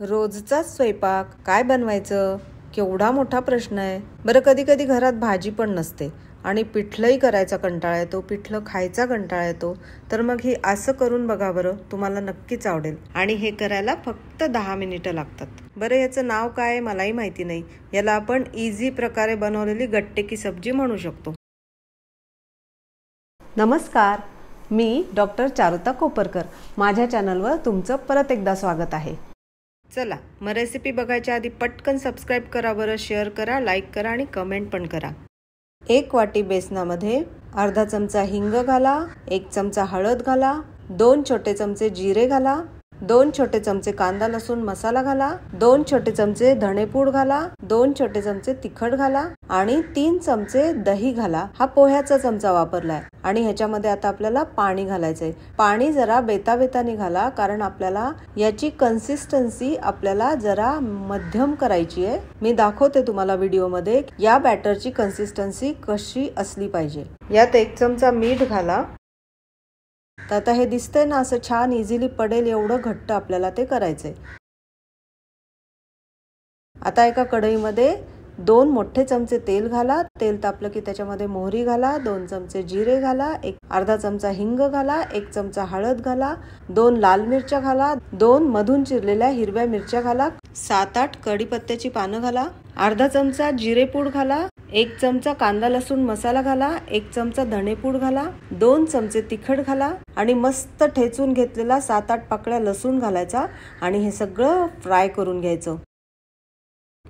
रोजचाच स्वयंपाक काय बनवायचं केवढा मोठा प्रश्न आहे बरं कधी कधी घरात भाजी पण नसते आणि पिठलंही करायचा कंटाळा येतो पिठलं खायचा कंटाळा येतो तर मग ही असं करून बघा बरं तुम्हाला नक्कीच आवडेल आणि हे करायला फक्त दहा मिनिटं लागतात बरं याचं नाव काय आहे मलाही माहिती नाही याला आपण इझी प्रकारे बनवलेली गट्टे की सब्जी म्हणू शकतो नमस्कार मी डॉक्टर चारुता कोपरकर माझ्या चॅनलवर तुमचं परत एकदा स्वागत आहे चला मग रेसिपी बघायच्या आधी पटकन सबस्क्राईब करा बरं शेअर करा लाईक करा आणि कमेंट पण करा एक वाटी बेसनामध्ये अर्धा चमचा हिंग घाला एक चमचा हळद घाला दोन छोटे चमचे जिरे घाला दोन छोटे चमचे कांदा लसूण मसाला घाला दोन छोटे चमचे धणेपूड घाला दोन छोटे चमचे तिखट घाला आणि तीन चमचे दही घाला हा पोह्याचा चमचा वापरलाय आणि ह्याच्यामध्ये आता आपल्याला पाणी घालायचंय पाणी जरा बेताबेताने घाला कारण आपल्याला याची कन्सिस्टन्सी आपल्याला जरा मध्यम करायची आहे मी दाखवते तुम्हाला व्हिडिओमध्ये या बॅटरची कन्सिस्टन्सी कशी असली पाहिजे यात एक चमचा मीठ घाला तर आता हे दिसतंय ना असं छान इझिली पडेल एवढं घट्ट आपल्याला ते करायचंय आता एका कढईमध्ये दोन मोठे चमचे तेल घाला तेल तापलं की त्याच्यामध्ये मोहरी घाला दोन चमचे जिरे घाला एक अर्धा चमचा हिंग घाला एक चमचा हळद घाला दोन लाल मिरच्या घाला दोन मधून चिरलेल्या हिरव्या मिरच्या घाला सात आठ कढीपत्त्याची पानं घाला अर्धा चमचा जिरेपूड घाला एक चमचा कांदा लसूण मसाला घाला एक चमचा धणेपूड घाला दोन चमचे तिखट घाला आणि मस्त ठेचून घेतलेला सात आठ पाकळ्या लसूण घालायचा आणि हे सगळं फ्राय करून घ्यायचं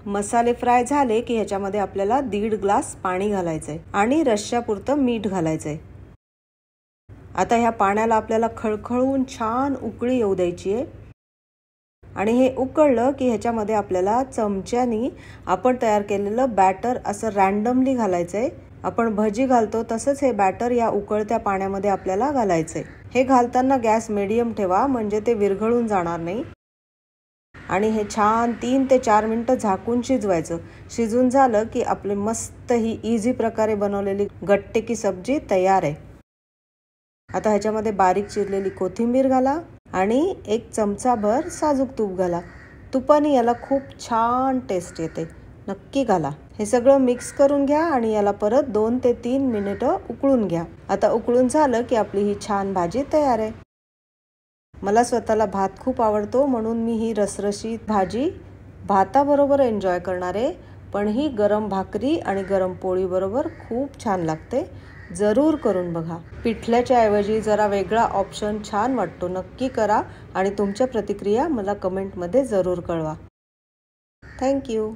मसाले फ्राय झाले की ह्याच्यामध्ये आपल्याला दीड ग्लास पाणी घालायचंय आणि रश्श्यापुरतं मीठ घालायचंय आता ह्या पाण्याला आपल्याला खळखळून छान उकळी येऊ द्यायची आहे आणि हे उकळलं की ह्याच्यामध्ये आपल्याला चमच्यानी आपण तयार केलेलं बॅटर असं रॅन्डमली घालायचं आहे आपण भजी घालतो तसंच हे बॅटर या उकळत्या पाण्यामध्ये आपल्याला घालायचं आहे हे घालताना गॅस मिडियम ठेवा म्हणजे ते विरघळून जाणार नाही आणि हे छान तीन ते चार मिनटं झाकून शिजवायचं शिजून झालं की आपली मस्त ही इझी प्रकारे बनवलेली गट्टे की सब्जी तयार आहे आता ह्याच्यामध्ये बारीक चिरलेली कोथिंबीर घाला आणि एक चमचाभर साजूक तूप घाला तुपाने याला खूप छान टेस्ट येते नक्की घाला हे सगळं मिक्स करून घ्या आणि याला परत दोन ते तीन मिनिटं उकळून घ्या आता उकळून झालं की आपली ही छान भाजी तयार आहे मला स्वतःला भात खूप आवडतो म्हणून मी ही रसरशीत भाजी भाताबरोबर एन्जॉय करणार आहे पण ही गरम भाकरी आणि गरम पोळीबरोबर खूप छान लागते जरूर करून बघा पिठल्याच्या ऐवजी जरा वेगळा ऑप्शन छान वाटतो नक्की करा आणि तुमच्या प्रतिक्रिया मला कमेंटमध्ये जरूर कळवा थँक्यू